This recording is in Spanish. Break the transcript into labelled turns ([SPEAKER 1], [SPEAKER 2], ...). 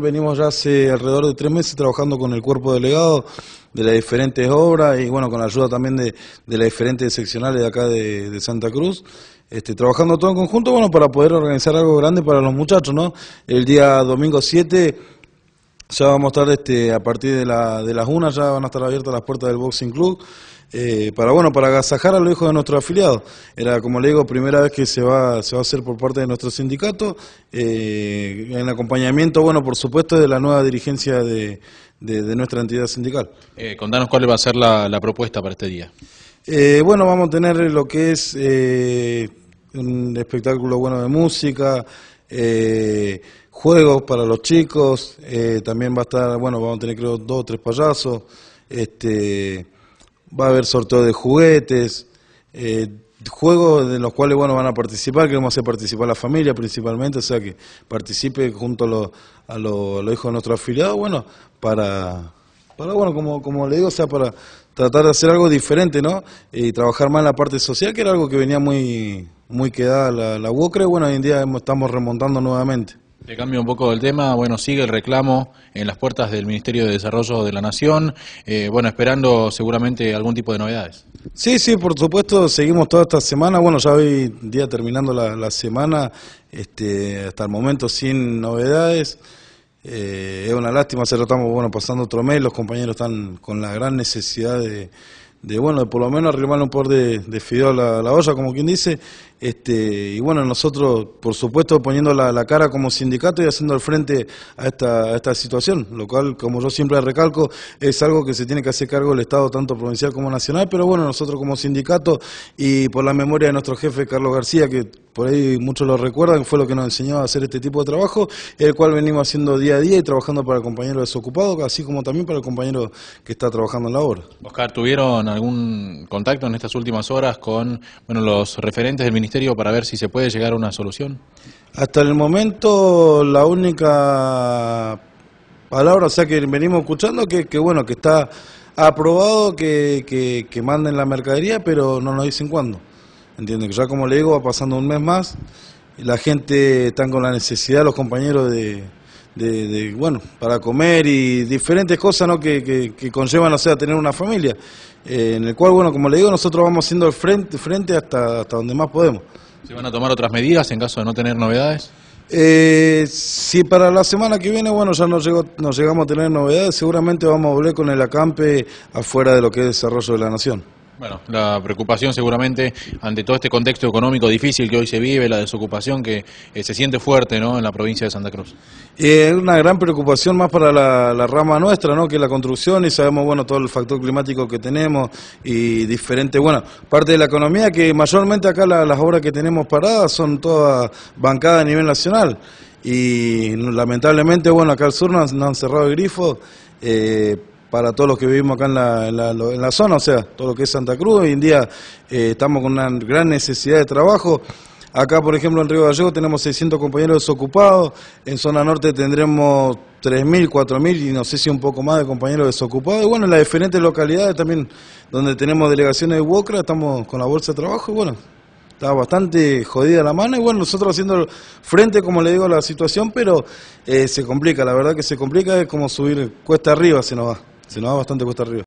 [SPEAKER 1] Venimos ya hace alrededor de tres meses trabajando con el cuerpo delegado de las diferentes obras y bueno, con la ayuda también de, las diferentes seccionales de acá de, Santa Cruz, este, trabajando todo en conjunto, bueno, para poder organizar algo grande para los muchachos, ¿no? El día domingo 7 ya vamos a estar este, a partir de, la, de las 1, ya van a estar abiertas las puertas del Boxing Club. Eh, para bueno, para agasajar a los hijos de nuestro afiliado. Era, como le digo, primera vez que se va, se va a hacer por parte de nuestro sindicato, eh, en acompañamiento, bueno, por supuesto, de la nueva dirigencia de, nuestra entidad sindical.
[SPEAKER 2] Eh, contanos cuál va a ser la, la propuesta para este día.
[SPEAKER 1] Eh, bueno, vamos a tener lo que es un espectáculo bueno de música, eh, juegos para los chicos, eh, también va a estar, bueno, vamos a tener creo dos o tres payasos, este, va a haber sorteo de juguetes, eh, juegos de los cuales bueno van a participar, queremos hacer participar la familia principalmente, o sea que participe junto a, los, a los hijos de nuestros afiliados, bueno, para para, bueno, como, como le digo, o sea, para tratar de hacer algo diferente, ¿no? Y trabajar más en la parte social, que era algo que venía muy, muy quedada la, la UOCRE, bueno, hoy en día estamos remontando nuevamente.
[SPEAKER 2] Le cambio un poco el tema, bueno, sigue el reclamo en las puertas del Ministerio de Desarrollo de la Nación, eh, bueno, esperando seguramente algún tipo de novedades.
[SPEAKER 1] Sí, sí, por supuesto, seguimos toda esta semana, bueno, ya hoy día terminando la, la semana, este, hasta el momento sin novedades. Eh, es una lástima, se lo estamos bueno, pasando otro mes, los compañeros están con la gran necesidad de, de bueno, de por lo menos arrimar un poco de, de fideo a la, olla, como quien dice, este, y bueno, nosotros, por supuesto, poniendo la, cara como sindicato y haciendo el frente a esta, esta situación, lo cual, como yo siempre recalco, es algo que se tiene que hacer cargo el Estado, tanto provincial como nacional, pero bueno, nosotros como sindicato y por la memoria de nuestro jefe Carlos García, que por ahí muchos lo recuerdan, fue lo que nos enseñó a hacer este tipo de trabajo, el cual venimos haciendo día a día y trabajando para el compañero desocupado, así como también para el compañero que está trabajando en la obra.
[SPEAKER 2] Oscar, ¿tuvieron algún contacto en estas últimas horas con bueno, los referentes del Ministerio? para ver si se puede llegar a una solución?
[SPEAKER 1] Hasta el momento la única palabra, sea, que venimos escuchando que, que bueno, que está aprobado que, manden la mercadería, pero no nos dicen cuándo. Entiende que ya como le digo, va pasando un mes más, y la gente está con la necesidad, los compañeros de, de, bueno, para comer y diferentes cosas ¿no? que, que, conllevan, o sea, tener una familia. Eh, en el cual, bueno, como le digo, nosotros vamos siendo el frente, frente hasta, hasta donde más podemos. ¿Se van a tomar otras medidas en caso de no tener novedades? Eh, si para la semana que viene, bueno, ya no, llegó, no llegamos a tener novedades, seguramente vamos a volver con el acampe afuera de lo que es desarrollo de la nación.
[SPEAKER 2] Bueno, la preocupación seguramente ante todo este contexto económico difícil que hoy se vive, la desocupación que eh, se siente fuerte ¿no? en la provincia de Santa Cruz.
[SPEAKER 1] Eh, es una gran preocupación más para la, rama nuestra, ¿no? que la construcción y sabemos bueno todo el factor climático que tenemos y diferente, bueno, parte de la economía que mayormente acá las obras que tenemos paradas son todas bancadas a nivel nacional y lamentablemente, bueno, acá al sur no han cerrado el grifo. Eh, para todos los que vivimos acá en la, en la, zona, o sea, todo lo que es Santa Cruz. Hoy en día eh, estamos con una gran necesidad de trabajo. Acá, por ejemplo, en Río Gallego tenemos 600 compañeros desocupados, en zona norte tendremos 3.000, 4.000 y no sé si un poco más de compañeros desocupados. Y bueno, en las diferentes localidades también, donde tenemos delegaciones de UOCRA, estamos con la bolsa de trabajo y bueno, está bastante jodida la mano y bueno, nosotros haciendo frente, como le digo, a la situación, pero eh, se complica, la verdad que se complica, es como subir cuesta arriba, se nos va. Se nos va bastante cuesta arriba.